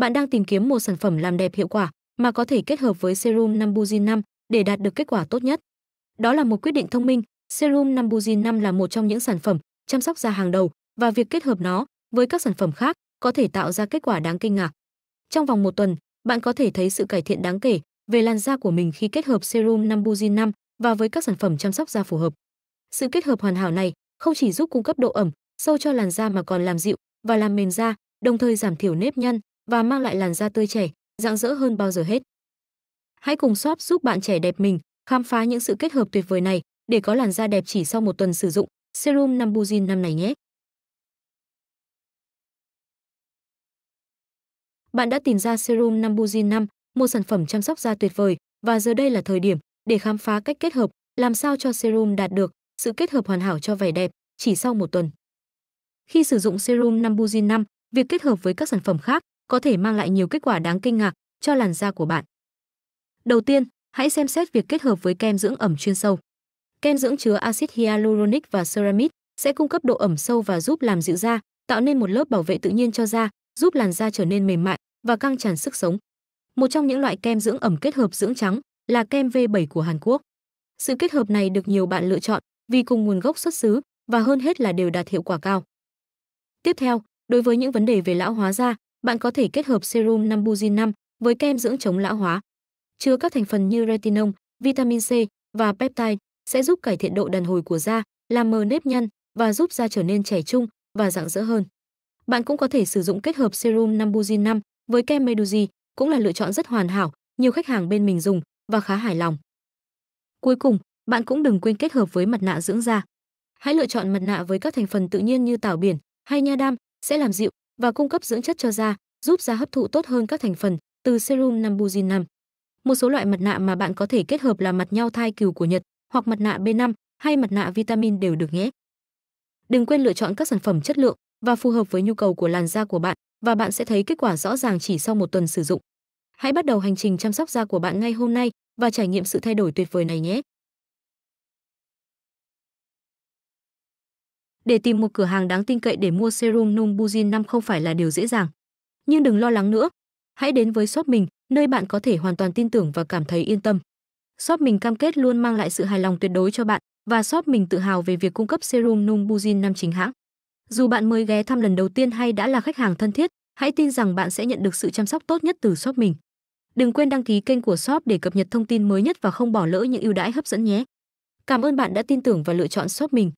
bạn đang tìm kiếm một sản phẩm làm đẹp hiệu quả mà có thể kết hợp với serum Nambujin 5 để đạt được kết quả tốt nhất. Đó là một quyết định thông minh, serum Nambujin 5 là một trong những sản phẩm chăm sóc da hàng đầu và việc kết hợp nó với các sản phẩm khác có thể tạo ra kết quả đáng kinh ngạc. Trong vòng một tuần, bạn có thể thấy sự cải thiện đáng kể về làn da của mình khi kết hợp serum Nambujin 5 và với các sản phẩm chăm sóc da phù hợp. Sự kết hợp hoàn hảo này không chỉ giúp cung cấp độ ẩm sâu cho làn da mà còn làm dịu và làm mềm da, đồng thời giảm thiểu nếp nhăn, và mang lại làn da tươi trẻ, rạng rỡ hơn bao giờ hết. Hãy cùng shop giúp bạn trẻ đẹp mình khám phá những sự kết hợp tuyệt vời này để có làn da đẹp chỉ sau một tuần sử dụng serum Nambuzin năm này nhé. Bạn đã tìm ra serum Nambuzin 5, một sản phẩm chăm sóc da tuyệt vời và giờ đây là thời điểm để khám phá cách kết hợp làm sao cho serum đạt được sự kết hợp hoàn hảo cho vẻ đẹp chỉ sau một tuần. Khi sử dụng serum Nambuzin 5, việc kết hợp với các sản phẩm khác có thể mang lại nhiều kết quả đáng kinh ngạc cho làn da của bạn. Đầu tiên, hãy xem xét việc kết hợp với kem dưỡng ẩm chuyên sâu. Kem dưỡng chứa axit hyaluronic và ceramide sẽ cung cấp độ ẩm sâu và giúp làm dịu da, tạo nên một lớp bảo vệ tự nhiên cho da, giúp làn da trở nên mềm mại và căng tràn sức sống. Một trong những loại kem dưỡng ẩm kết hợp dưỡng trắng là kem V7 của Hàn Quốc. Sự kết hợp này được nhiều bạn lựa chọn vì cùng nguồn gốc xuất xứ và hơn hết là đều đạt hiệu quả cao. Tiếp theo, đối với những vấn đề về lão hóa da, bạn có thể kết hợp serum Nambuzin 5 với kem dưỡng chống lão hóa. Chứa các thành phần như retinol, vitamin C và peptide sẽ giúp cải thiện độ đàn hồi của da, làm mờ nếp nhăn và giúp da trở nên trẻ trung và rạng rỡ hơn. Bạn cũng có thể sử dụng kết hợp serum Nambuzin 5 với kem Meduzi, cũng là lựa chọn rất hoàn hảo, nhiều khách hàng bên mình dùng và khá hài lòng. Cuối cùng, bạn cũng đừng quên kết hợp với mặt nạ dưỡng da. Hãy lựa chọn mặt nạ với các thành phần tự nhiên như tảo biển hay nha đam sẽ làm dịu và cung cấp dưỡng chất cho da, giúp da hấp thụ tốt hơn các thành phần từ serum Nambuzin 5. Một số loại mặt nạ mà bạn có thể kết hợp là mặt nhau thai cừu của Nhật hoặc mặt nạ B5 hay mặt nạ vitamin đều được nhé. Đừng quên lựa chọn các sản phẩm chất lượng và phù hợp với nhu cầu của làn da của bạn và bạn sẽ thấy kết quả rõ ràng chỉ sau một tuần sử dụng. Hãy bắt đầu hành trình chăm sóc da của bạn ngay hôm nay và trải nghiệm sự thay đổi tuyệt vời này nhé. Để tìm một cửa hàng đáng tin cậy để mua serum Numbuzin 5 không phải là điều dễ dàng. Nhưng đừng lo lắng nữa. Hãy đến với shop mình, nơi bạn có thể hoàn toàn tin tưởng và cảm thấy yên tâm. Shop mình cam kết luôn mang lại sự hài lòng tuyệt đối cho bạn và shop mình tự hào về việc cung cấp serum Numbuzin 5 chính hãng. Dù bạn mới ghé thăm lần đầu tiên hay đã là khách hàng thân thiết, hãy tin rằng bạn sẽ nhận được sự chăm sóc tốt nhất từ shop mình. Đừng quên đăng ký kênh của shop để cập nhật thông tin mới nhất và không bỏ lỡ những ưu đãi hấp dẫn nhé. Cảm ơn bạn đã tin tưởng và lựa chọn shop mình.